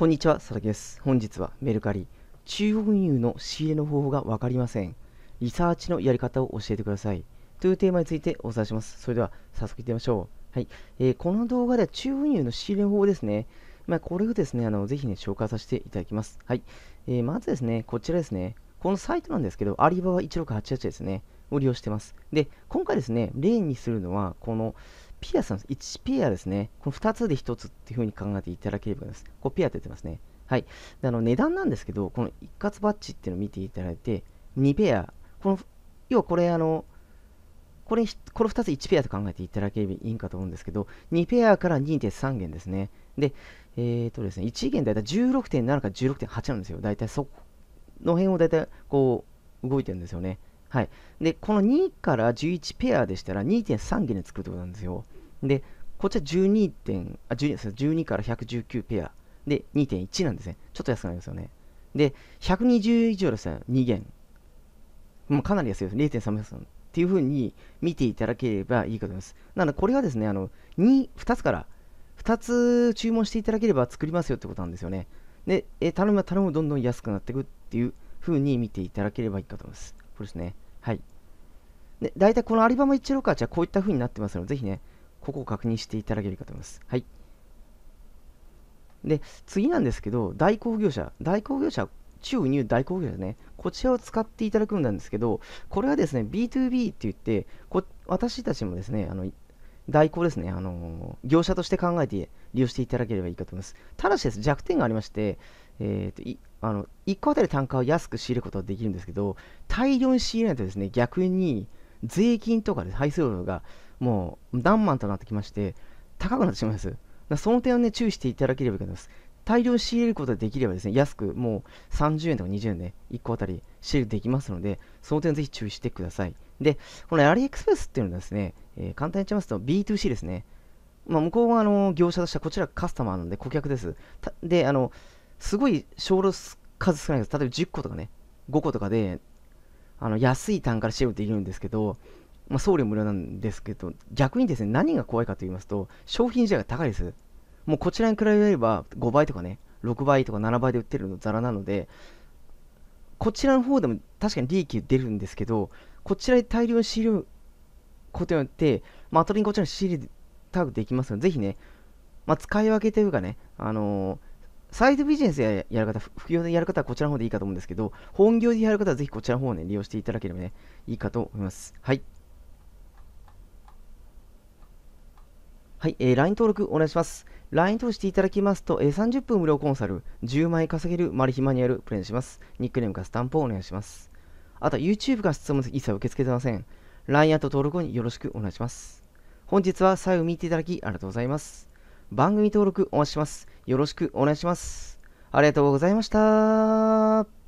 こんにちは、佐々木です。本日はメルカリ、中央運輸の仕入れの方法が分かりません。リサーチのやり方を教えてください。というテーマについてお伝えします。それでは早速いってみましょう。はいえー、この動画では中央運輸の仕入れの方法ですね。まあ、これをですね、あのぜひ、ね、紹介させていただきます。はいえー、まずですね、こちらですね。このサイトなんですけど、アリババ1688ですね。を利用してます。で、今回ですね、例にするのは、この、ピアさんで1ピアですね。この2つで1つっていうふうに考えていただければです。こうピアって言ってますね。はい。であの値段なんですけど、この一括バッジっていうのを見ていただいて、2ペア、この、要はこれあの、これ、この2つ1ペアと考えていただければいいんかと思うんですけど、2ペアから2.3元ですね。で、えっ、ー、とですね、1元だいたい16.7から16.8なんですよ。だいたいそこの辺をだいたいこう動いてるんですよね。はい。で、この2から11ペアでしたら2.3弦で作るってことなんですよ。で、こっちは12あ、12です12から119ペアで2.1なんですね。ちょっと安くなりますよね。で、120以上ですね、2弦。もうかなり安いです。0.3 3っていう風に見ていただければいいかと思います。なので、これはですね、あの、2、2つから、2つ注文していただければ作りますよってことなんですよね。で、え頼むは頼むどんどん安くなっていくっていう風に見ていただければいいかと思います。これですね。はい。で、大体このアリバマ一郎カーチはこういった風になってますので、ぜひね、ここを確認していただければと思います。はい。で、次なんですけど、代行業者。代行業者、中入代行業者ね。こちらを使っていただくんですけど、これはですね、B2B って言って、こ私たちもですね、あの代行ですね、あのー、業者として考えて利用していただければいいかと思います。ただしです、弱点がありまして、えーと、とあの1個あたり単価を安く仕入れることはできるんですけど、大量に仕入れないとですね、逆に税金とかで配送料がもう何万となってきまして、高くなってしまいます。その点をね、注意していただければいいと思います。大量仕入れることができればですね、安くもう30円とか20円で、ね、1個あたり仕入れできますので、その点ぜひ注意してください。で、このアリエクスプレスっていうのはですね、えー、簡単に言っちゃいますと B2C ですね。まあ、向こうはあの業者としてはこちらカスタマーなので顧客です。で、あの、すごい少量数少ないです。例えば10個とかね、5個とかで、あの安い単価で仕入れているんですけど、まあ、送料無料なんですけど、逆にですね、何が怖いかと言いますと、商品自体が高いです。もうこちらに比べれば5倍とかね、6倍とか7倍で売ってるのザラなので、こちらの方でも確かに利益出るんですけど、こちらで大量に仕入れることによって、まあ、後にこちらに仕入れタグできますので、ぜひね、まあ、使い分けというかね、あのーサイドビジネスややる方、副業でやる方はこちらの方でいいかと思うんですけど、本業でやる方はぜひこちらの方を、ね、利用していただければ、ね、いいかと思います。はい。はい、えー、LINE 登録お願いします。LINE 登していただきますと、えー、30分無料コンサル、10枚稼げるマルヒマニュアルプレイします。ニックネームかスタンプをお願いします。あと、YouTube から質問一切受け付けてません。LINE アット登録後によろしくお願いします。本日は最後見ていただきありがとうございます。番組登録お待ちします。よろしくお願いします。ありがとうございました。